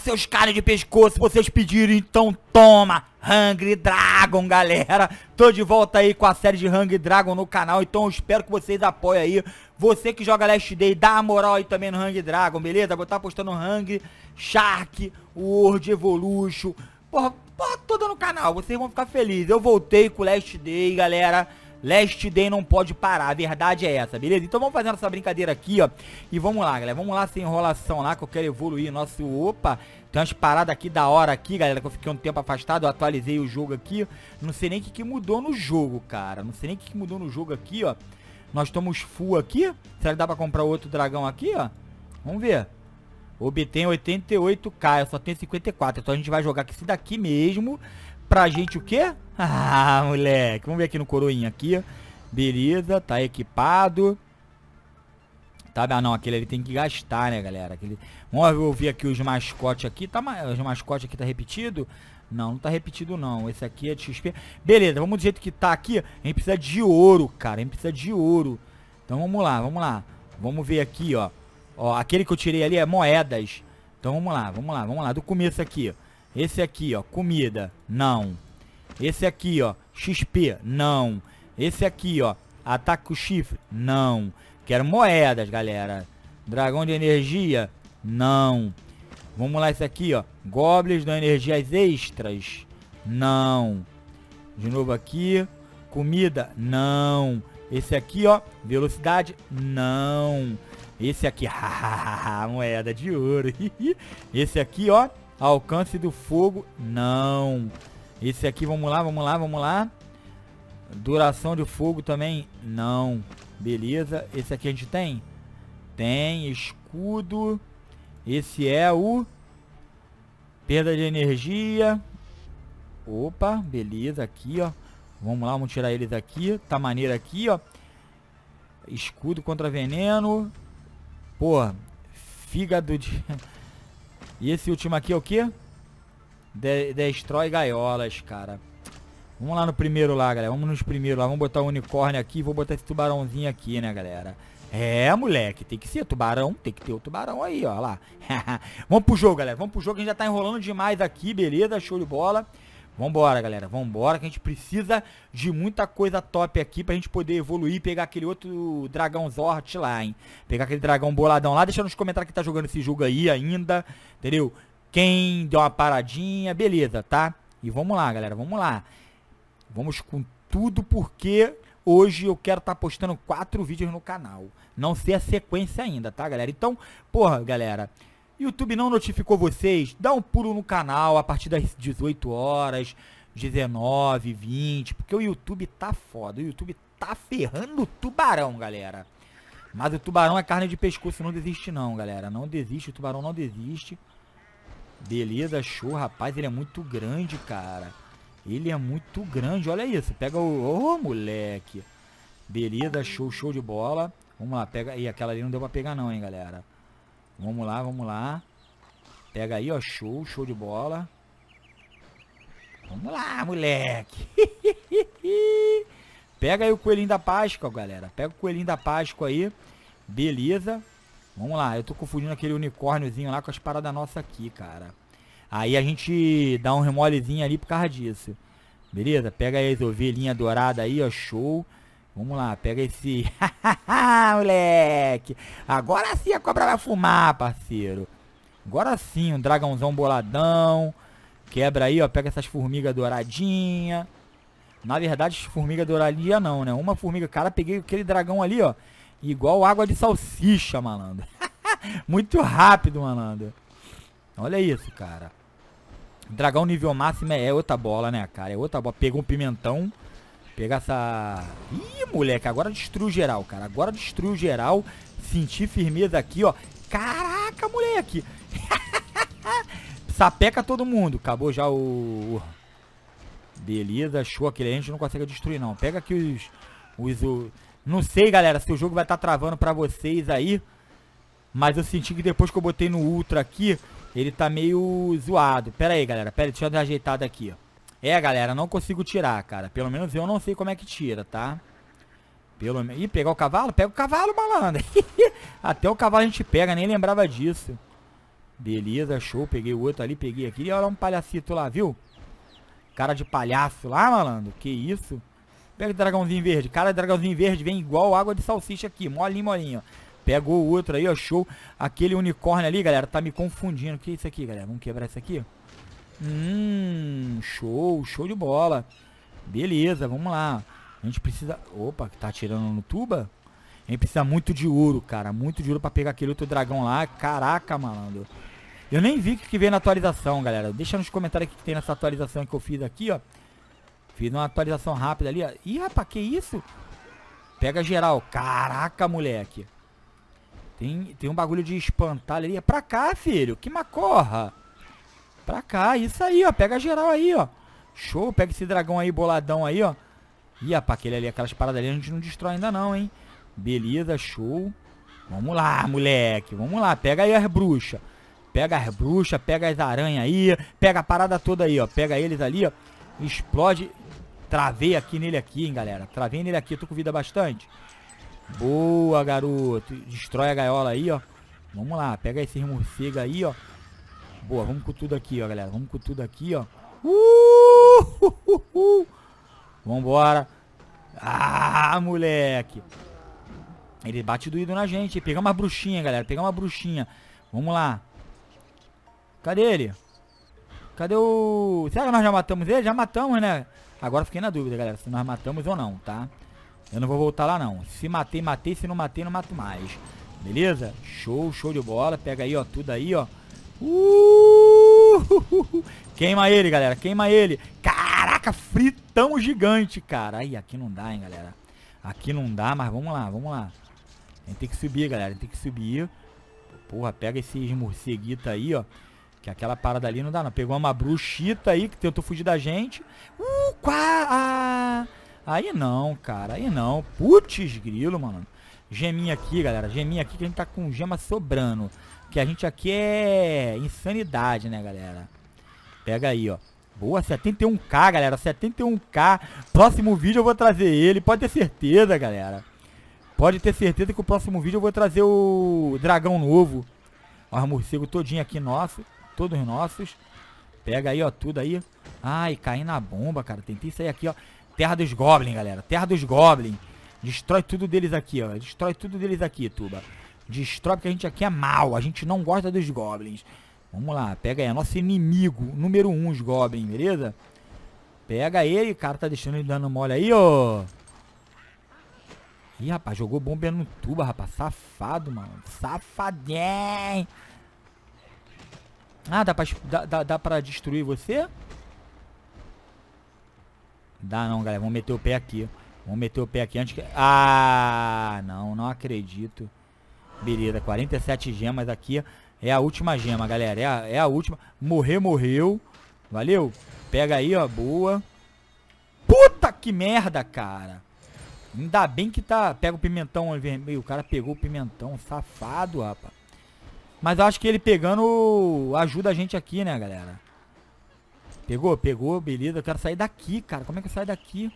seus caras de pescoço, se vocês pediram, então toma! Hungry Dragon, galera! Tô de volta aí com a série de Hungry Dragon no canal, então eu espero que vocês apoiem aí. Você que joga Last Day, dá a moral aí também no Hungry Dragon, beleza? Vou estar tá postando Hungry, Shark, World Evolution, porra, porra toda no canal, vocês vão ficar felizes. Eu voltei com Last Day, galera. Last Day não pode parar, a verdade é essa, beleza? Então vamos fazer essa brincadeira aqui, ó, e vamos lá, galera, vamos lá sem enrolação lá, que eu quero evoluir nosso... Opa! Tem umas paradas aqui da hora aqui, galera, que eu fiquei um tempo afastado, eu atualizei o jogo aqui. Não sei nem o que, que mudou no jogo, cara. Não sei nem o que, que mudou no jogo aqui, ó. Nós estamos full aqui. Será que dá pra comprar outro dragão aqui, ó? Vamos ver. Obtém 88k, eu só tenho 54. Então a gente vai jogar com esse daqui mesmo pra gente o quê? Ah, moleque. Vamos ver aqui no coroinha aqui. Beleza, tá equipado. Tá, ah, não, aquele ele tem que gastar, né, galera? Aquele... Vamos ouvir aqui os mascotes aqui. Tá, os mascotes aqui tá repetido? Não, não tá repetido não. Esse aqui é de XP. Beleza, vamos do jeito que tá aqui. A gente precisa de ouro, cara. A gente precisa de ouro. Então vamos lá, vamos lá. Vamos ver aqui, ó. Ó, aquele que eu tirei ali é moedas. Então vamos lá, vamos lá, vamos lá. Do começo aqui. Esse aqui, ó, comida, não. Esse aqui, ó, XP, não. Esse aqui, ó, ataque com chifre, não. Quero moedas, galera. Dragão de energia, não. Vamos lá, esse aqui, ó. Goblins dão energias extras, não. De novo aqui, comida, não. Esse aqui, ó, velocidade, não. Esse aqui, moeda de ouro. Esse aqui, ó, Alcance do fogo, não. Esse aqui, vamos lá, vamos lá, vamos lá. Duração de fogo também, não. Beleza, esse aqui a gente tem? Tem, escudo. Esse é o... Perda de energia. Opa, beleza, aqui, ó. Vamos lá, vamos tirar eles aqui. Tá maneiro aqui, ó. Escudo contra veneno. Pô, fígado de... E esse último aqui é o quê? De destrói gaiolas, cara. Vamos lá no primeiro lá, galera. Vamos nos primeiros lá. Vamos botar o um unicórnio aqui. Vou botar esse tubarãozinho aqui, né, galera? É, moleque. Tem que ser tubarão. Tem que ter o tubarão aí, ó lá. Vamos pro jogo, galera. Vamos pro jogo. A gente já tá enrolando demais aqui, beleza? Show de bola. Vambora, galera. Vambora, que a gente precisa de muita coisa top aqui pra gente poder evoluir e pegar aquele outro dragão Zort lá, hein? Pegar aquele dragão boladão lá. Deixa nos comentários que tá jogando esse jogo aí ainda, entendeu? Quem deu uma paradinha, beleza, tá? E vamos lá, galera, vamos lá. Vamos com tudo porque hoje eu quero estar tá postando quatro vídeos no canal. Não sei a sequência ainda, tá, galera? Então, porra, galera... YouTube não notificou vocês? Dá um pulo no canal a partir das 18 horas, 19, 20, porque o YouTube tá foda. O YouTube tá ferrando o tubarão, galera. Mas o tubarão é carne de pescoço, não desiste não, galera. Não desiste, o tubarão não desiste. Beleza, show, rapaz. Ele é muito grande, cara. Ele é muito grande, olha isso. Pega o... Ô, oh, moleque. Beleza, show, show de bola. Vamos lá, pega... Ih, aquela ali não deu pra pegar não, hein, galera. Vamos lá, vamos lá. Pega aí, ó. Show, show de bola. Vamos lá, moleque. Pega aí o coelhinho da Páscoa, galera. Pega o coelhinho da Páscoa aí. Beleza. Vamos lá. Eu tô confundindo aquele unicórniozinho lá com as paradas nossas aqui, cara. Aí a gente dá um remolezinho ali por causa disso. Beleza? Pega aí as ovelhinhas douradas aí, ó. Show. Vamos lá, pega esse. moleque. Agora sim a cobra vai fumar, parceiro. Agora sim, um dragãozão boladão. Quebra aí, ó. Pega essas formigas douradinhas. Na verdade, formiga douradinha não, né? Uma formiga. Cara, peguei aquele dragão ali, ó. Igual água de salsicha, malandro. Muito rápido, malandro. Olha isso, cara. Dragão nível máximo é, é outra bola, né, cara? É outra bola. Pegou um pimentão. Pegar essa... Ih, moleque, agora destruiu geral, cara. Agora destruiu geral. Senti firmeza aqui, ó. Caraca, moleque. Sapeca todo mundo. Acabou já o... Beleza, show. Aquele a gente não consegue destruir, não. Pega aqui os... os o... Não sei, galera, se o jogo vai estar tá travando pra vocês aí. Mas eu senti que depois que eu botei no Ultra aqui, ele tá meio zoado. Pera aí, galera. Pera aí, deixa eu dar ajeitado aqui, ó. É, galera, não consigo tirar, cara. Pelo menos eu não sei como é que tira, tá? Pelo menos... Ih, pegar o cavalo? Pega o cavalo, malandro. Até o cavalo a gente pega, nem lembrava disso. Beleza, show. Peguei o outro ali, peguei aqui. E olha um palhacito lá, viu? Cara de palhaço lá, malandro. Que isso? Pega o dragãozinho verde. Cara, dragãozinho verde vem igual água de salsicha aqui. Molinho, molinho. Pegou o outro aí, ó. Show. Aquele unicórnio ali, galera, tá me confundindo. O que é isso aqui, galera? Vamos quebrar isso aqui, ó. Hum, show, show de bola. Beleza, vamos lá. A gente precisa... Opa, tá atirando no tuba? A gente precisa muito de ouro, cara. Muito de ouro pra pegar aquele outro dragão lá. Caraca, malandro. Eu nem vi o que veio na atualização, galera. Deixa nos comentários o que tem nessa atualização que eu fiz aqui, ó. Fiz uma atualização rápida ali, ó. Ih, rapaz, que isso? Pega geral. Caraca, moleque. Tem, tem um bagulho de espantalho ali. É pra cá, filho. Que macorra. Pra cá, isso aí, ó. Pega geral aí, ó. Show, pega esse dragão aí, boladão aí, ó. Ih, rapaz, aquele ali, aquelas paradas ali a gente não destrói ainda não, hein. Beleza, show. Vamos lá, moleque. Vamos lá, pega aí as bruxas. Pega as bruxas, pega as aranhas aí. Pega a parada toda aí, ó. Pega eles ali, ó. Explode. Travei aqui nele aqui, hein, galera. Travei nele aqui, tô com vida bastante. Boa, garoto. Destrói a gaiola aí, ó. Vamos lá, pega esses morcegos aí, ó. Boa, vamos com tudo aqui, ó, galera. Vamos com tudo aqui, ó. Uh! uh, uh, uh. Vambora. Ah, moleque. Ele bate doído na gente. Pegar uma bruxinha, galera. Pegar uma bruxinha. Vamos lá. Cadê ele? Cadê o... Será que nós já matamos ele? Já matamos, né? Agora fiquei na dúvida, galera. Se nós matamos ou não, tá? Eu não vou voltar lá, não. Se matei, matei. Se não matei, não mato mais. Beleza? Show, show de bola. Pega aí, ó. Tudo aí, ó. Uh! Queima ele, galera. Queima ele. Caraca, fritão gigante, cara. Aí, aqui não dá, hein, galera. Aqui não dá, mas vamos lá, vamos lá. A gente tem que subir, galera. A gente tem que subir. Porra, pega esses morceguitos aí, ó. Que aquela parada ali não dá, não. Pegou uma bruxita aí que tentou fugir da gente. Uh, qua... Ah, aí não, cara. Aí não. Putz, grilo, mano geminha aqui, galera. Geminha aqui que a gente tá com gema sobrando. Que a gente aqui é insanidade, né, galera? Pega aí, ó. Boa, 71k, galera. 71k. Próximo vídeo eu vou trazer ele. Pode ter certeza, galera. Pode ter certeza que o próximo vídeo eu vou trazer o dragão novo. Ó, morcego todinho aqui nosso. Todos nossos. Pega aí, ó, tudo aí. Ai, caí na bomba, cara. Tentei sair aqui, ó. Terra dos Goblins, galera. Terra dos Goblins. Destrói tudo deles aqui, ó. Destrói tudo deles aqui, Tuba. Destrói porque a gente aqui é mal. A gente não gosta dos goblins. Vamos lá, pega aí. É nosso inimigo, número um, os goblins, beleza? Pega ele, cara. Tá deixando ele dando mole aí, ó. Ih, rapaz, jogou bomba no tuba, rapaz. Safado, mano. Safadém. Ah, dá pra, dá, dá, dá pra destruir você? Dá não, galera. Vamos meter o pé aqui. Vamos meter o pé aqui antes que... Ah, não, não acredito. Beleza, 47 gemas aqui. É a última gema, galera. É a, é a última. Morrer, morreu. Valeu. Pega aí, ó. Boa. Puta que merda, cara. Ainda bem que tá... Pega o pimentão vermelho. O cara pegou o pimentão. Safado, rapaz. Mas eu acho que ele pegando ajuda a gente aqui, né, galera? Pegou, pegou, beleza. Eu quero sair daqui, cara. Como é que eu saio daqui?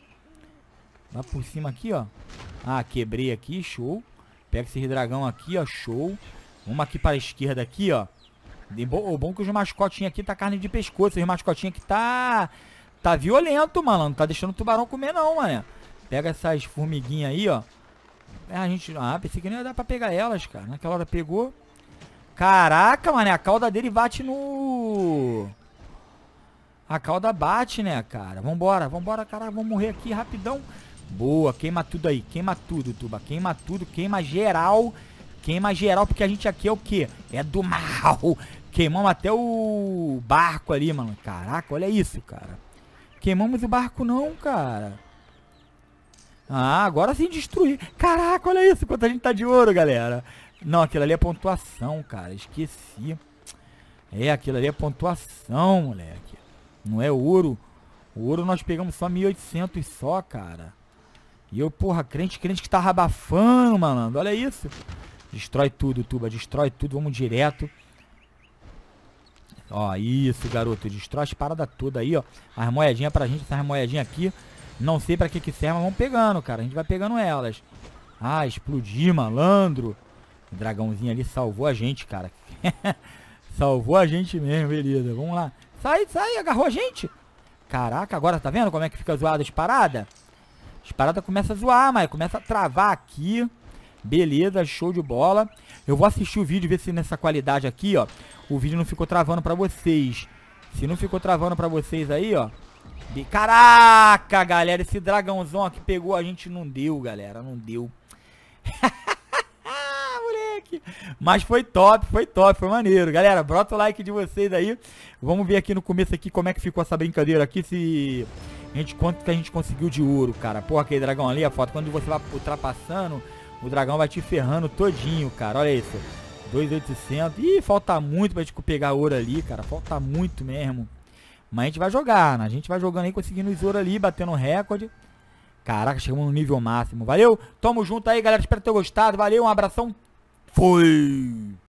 Lá por cima aqui, ó. Ah, quebrei aqui, show. Pega esse dragão aqui, ó, show. Vamos aqui para a esquerda aqui, ó. Bo o bom é que os mascotinhos aqui tá carne de pescoço. Os mascotinhos aqui tá... Tá violento, malandro. Não tá deixando o tubarão comer, não, mané. Pega essas formiguinhas aí, ó. É, a gente... Ah, pensei que não ia dar pra pegar elas, cara. Naquela hora pegou. Caraca, mané. A cauda dele bate no... A cauda bate, né, cara? Vambora, vambora, cara. Vamos morrer aqui rapidão. Boa, queima tudo aí, queima tudo, Tuba. Queima tudo, queima geral. Queima geral, porque a gente aqui é o quê? É do mal. Queimamos até o barco ali, mano. Caraca, olha isso, cara. Queimamos o barco não, cara. Ah, agora sim destruir. Caraca, olha isso, quanto a gente tá de ouro, galera. Não, aquilo ali é pontuação, cara. Esqueci. É, aquilo ali é pontuação, moleque. Não é ouro. O ouro nós pegamos só 1.800 só, cara. E eu, porra, crente, crente que tá rabafando, malandro. Olha isso. Destrói tudo, Tuba. Destrói tudo. Vamos direto. Ó, isso, garoto. Destrói as paradas todas aí, ó. As moedinhas pra gente. Essas moedinhas aqui. Não sei pra que que serve, mas vamos pegando, cara. A gente vai pegando elas. Ah, explodir, malandro. O dragãozinho ali salvou a gente, cara. salvou a gente mesmo, beleza. Vamos lá. Sai, sai. Agarrou a gente. Caraca, agora tá vendo como é que fica zoado as paradas? As paradas começam a zoar, mas começa a travar aqui. Beleza, show de bola. Eu vou assistir o vídeo, ver se nessa qualidade aqui, ó, o vídeo não ficou travando pra vocês. Se não ficou travando pra vocês aí, ó. De... Caraca, galera, esse dragãozão aqui pegou a gente, não deu, galera, não deu. Moleque. Mas foi top, foi top, foi maneiro. Galera, brota o like de vocês aí. Vamos ver aqui no começo aqui como é que ficou essa brincadeira aqui, se gente, quanto que a gente conseguiu de ouro, cara? Porra, aquele dragão ali, a foto. Quando você vai ultrapassando, o dragão vai te ferrando todinho, cara. Olha isso. 2,800. Ih, falta muito pra gente pegar ouro ali, cara. Falta muito mesmo. Mas a gente vai jogar, né? A gente vai jogando aí, conseguindo os ouro ali, batendo um recorde. Caraca, chegamos no nível máximo. Valeu, tamo junto aí, galera. Espero ter gostado. Valeu, um abração. Fui!